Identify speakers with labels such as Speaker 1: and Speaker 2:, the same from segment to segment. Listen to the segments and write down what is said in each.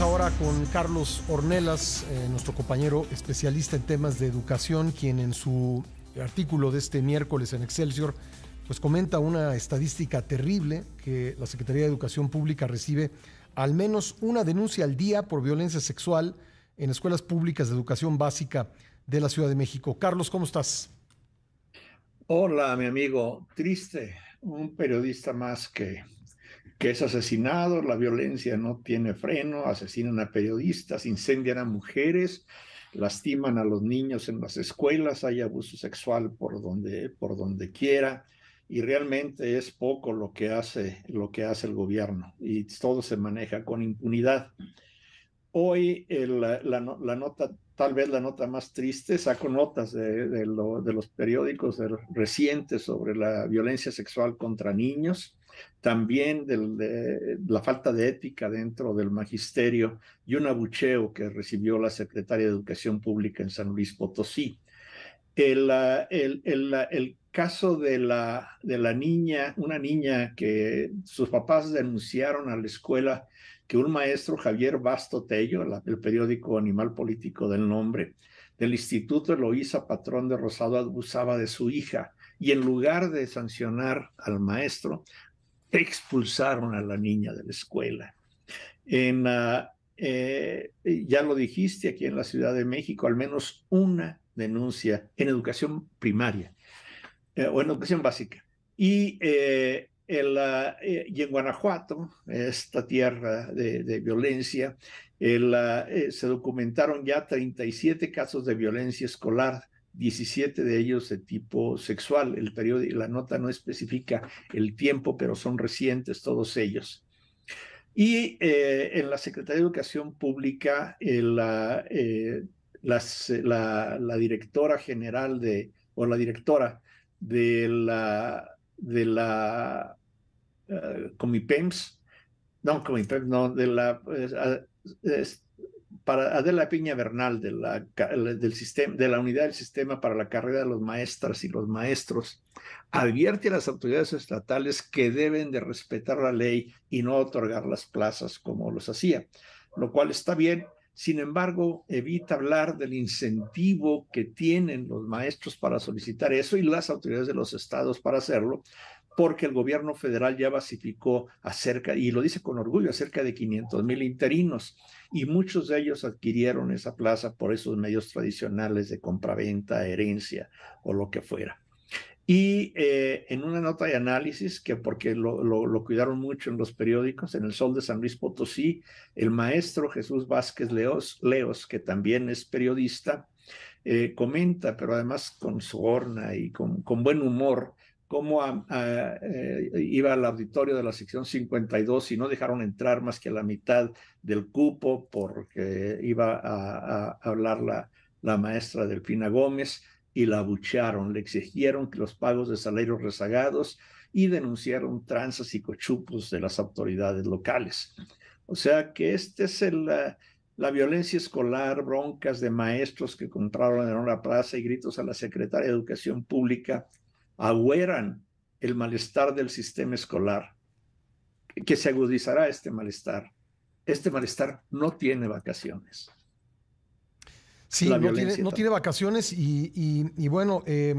Speaker 1: ahora con Carlos Ornelas, eh, nuestro compañero especialista en temas de educación, quien en su artículo de este miércoles en Excelsior, pues comenta una estadística terrible que la Secretaría de Educación Pública recibe al menos una denuncia al día por violencia sexual en escuelas públicas de educación básica de la Ciudad de México. Carlos, ¿cómo estás?
Speaker 2: Hola, mi amigo. Triste, un periodista más que que es asesinado, la violencia no tiene freno, asesinan a periodistas, incendian a mujeres, lastiman a los niños en las escuelas, hay abuso sexual por donde, por donde quiera y realmente es poco lo que hace lo que hace el gobierno y todo se maneja con impunidad. Hoy la, nota tal vez la nota más triste, saco notas de, los periódicos recientes sobre la violencia sexual contra niños, también de la falta de ética dentro del magisterio y un abucheo que recibió la secretaria de Educación Pública en San Luis Potosí. el ah, caso de la, de la niña, una niña que sus papás denunciaron a la escuela que un maestro, Javier Basto Tello, el periódico Animal Político del Nombre, del Instituto Eloísa Patrón de Rosado abusaba de su hija y en lugar de sancionar al maestro, expulsaron a la niña de la escuela. En, ah, eh, ya lo dijiste aquí en la Ciudad de México, al menos una denuncia en educación primaria eh, o en educación básica. Eh, eh, y, en Guanajuato, esta tierra de, violencia, se documentaron ya 37 casos de violencia escolar 17 de ellos de tipo sexual. El la nota no especifica el tiempo, pero son recientes todos ellos. Y en la Secretaría de Educación Pública, la, la, la, directora general de, o la directora de la, de la eh, Comipems, no, Comipems, no, de la, pues, Adela Piña Bernal, de la, del sistema, de la unidad del sistema para la carrera de los maestras y los maestros, advierte a las autoridades estatales que deben de respetar la ley y no otorgar las plazas como los hacía, lo cual está bien, sin embargo, evita hablar del incentivo que tienen los maestros para solicitar eso y las autoridades de los estados para hacerlo, porque el gobierno federal ya basificó acerca, y lo dice con orgullo, acerca de 500 mil interinos, y muchos de ellos adquirieron esa plaza por esos medios tradicionales de compraventa, herencia o lo que fuera. Y eh, en una nota de análisis, que porque lo, cuidaron mucho en los periódicos, en el Sol de San Luis Potosí, el maestro Jesús Vázquez Leos, Leos que también es periodista, eh, comenta, pero además con su horna y con, buen humor, cómo eh, iba al auditorio de la sección 52 y no dejaron entrar más que a la mitad del cupo porque iba a, hablar la, la maestra Delfina Gómez y la abuchearon, le exigieron que los pagos de salarios rezagados y denunciaron tranzas y cochupos de las autoridades locales. O sea que este es el, la, violencia escolar, broncas de maestros que compraron en una plaza y gritos a la secretaria de Educación Pública agüeran el malestar del sistema escolar, que se agudizará este malestar. Este malestar no tiene vacaciones. Sí, no, tiene,
Speaker 1: vacaciones y, bueno, eh,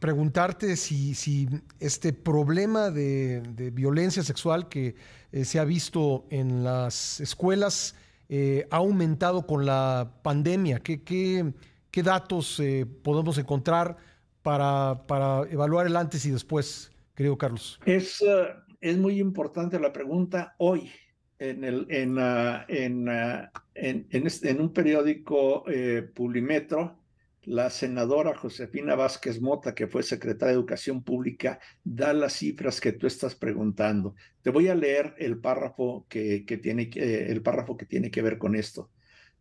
Speaker 1: preguntarte si, si, este problema de, violencia sexual que eh, se ha visto en las escuelas eh, ha aumentado con la pandemia. ¿Qué, qué, datos podemos encontrar para, para, evaluar el antes y después, querido Carlos?
Speaker 2: Es, es muy importante la pregunta hoy en, el, en, ah, en, en, en, un periódico eh, Pulimetro, la senadora Josefina Vázquez Mota, que fue secretaria de Educación Pública, da las cifras que tú estás preguntando. Te voy a leer el párrafo que, que tiene, eh, el párrafo que tiene que ver con esto.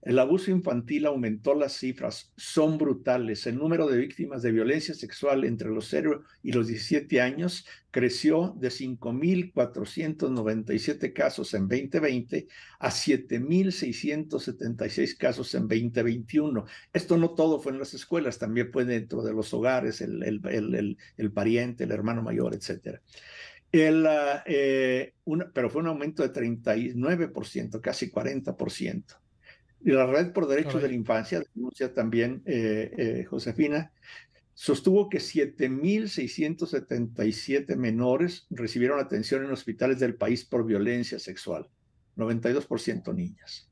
Speaker 2: El abuso infantil aumentó las cifras, son brutales. El número de víctimas de violencia sexual entre los 0 y los 17 años creció de 5.497 casos en 2020 a 7.676 casos en 2021. Esto no todo fue en las escuelas, también fue dentro de los hogares, el, pariente, el hermano mayor, etcétera. El, ah, eh, pero fue un aumento de 39%, casi 40% y la Red por Derechos de la Infancia, denuncia también eh, eh, Josefina, sostuvo que 7.677 menores recibieron atención en hospitales del país por violencia sexual, 92% niñas.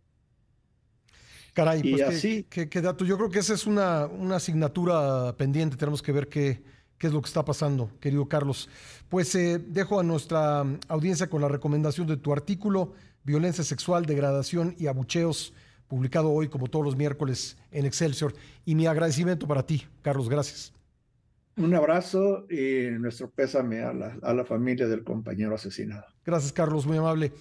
Speaker 1: Caray, y pues, así, qué, dato. Yo creo que esa es una, una asignatura pendiente. Tenemos que ver qué, qué es lo que está pasando, querido Carlos. Pues eh, dejo a nuestra audiencia con la recomendación de tu artículo, Violencia sexual, degradación y abucheos publicado hoy, como todos los miércoles, en Excelsior. Y mi agradecimiento para ti, Carlos, gracias.
Speaker 2: Un abrazo y nuestro pésame a la, familia del compañero asesinado.
Speaker 1: Gracias, Carlos, muy amable.